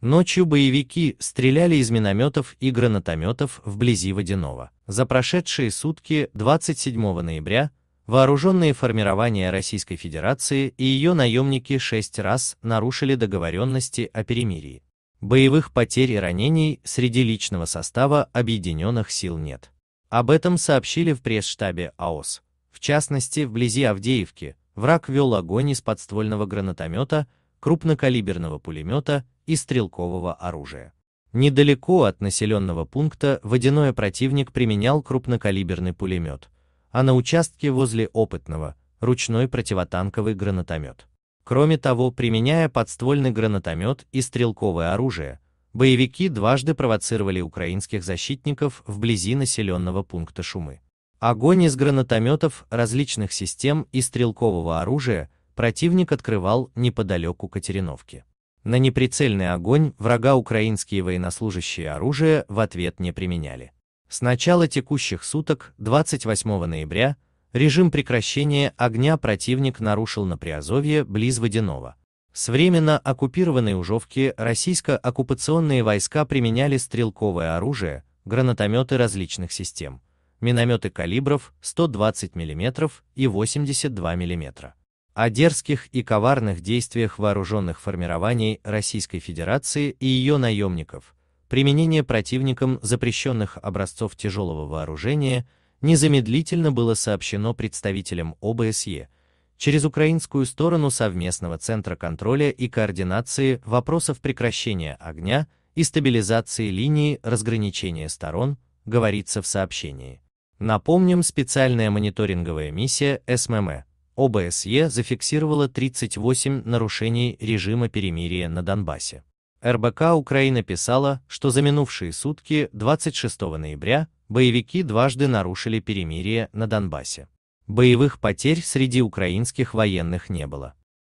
Ночью боевики стреляли из минометов и гранатометов вблизи Водянова. За прошедшие сутки 27 ноября вооруженные формирования Российской Федерации и ее наемники шесть раз нарушили договоренности о перемирии. Боевых потерь и ранений среди личного состава объединенных сил нет. Об этом сообщили в пресс-штабе АОС. В частности, вблизи Авдеевки враг вел огонь из подствольного гранатомета, крупнокалиберного пулемета и стрелкового оружия. Недалеко от населенного пункта водяной противник применял крупнокалиберный пулемет, а на участке возле опытного – ручной противотанковый гранатомет. Кроме того, применяя подствольный гранатомет и стрелковое оружие, боевики дважды провоцировали украинских защитников вблизи населенного пункта Шумы. Огонь из гранатометов различных систем и стрелкового оружия противник открывал неподалеку Катериновки. На неприцельный огонь врага украинские военнослужащие оружие в ответ не применяли. С начала текущих суток, 28 ноября, режим прекращения огня противник нарушил на Приазовье близ Водянова. С временно оккупированной Ужовки российско-оккупационные войска применяли стрелковое оружие, гранатометы различных систем, минометы калибров 120 мм и 82 мм о дерзких и коварных действиях вооруженных формирований Российской Федерации и ее наемников, применение противникам запрещенных образцов тяжелого вооружения незамедлительно было сообщено представителям ОБСЕ через украинскую сторону Совместного Центра контроля и координации вопросов прекращения огня и стабилизации линии разграничения сторон, говорится в сообщении. Напомним, специальная мониторинговая миссия СММ ОБСЕ зафиксировала 38 нарушений режима перемирия на Донбассе. РБК Украина писала, что за минувшие сутки 26 ноября боевики дважды нарушили перемирие на Донбассе. Боевых потерь среди украинских военных не было.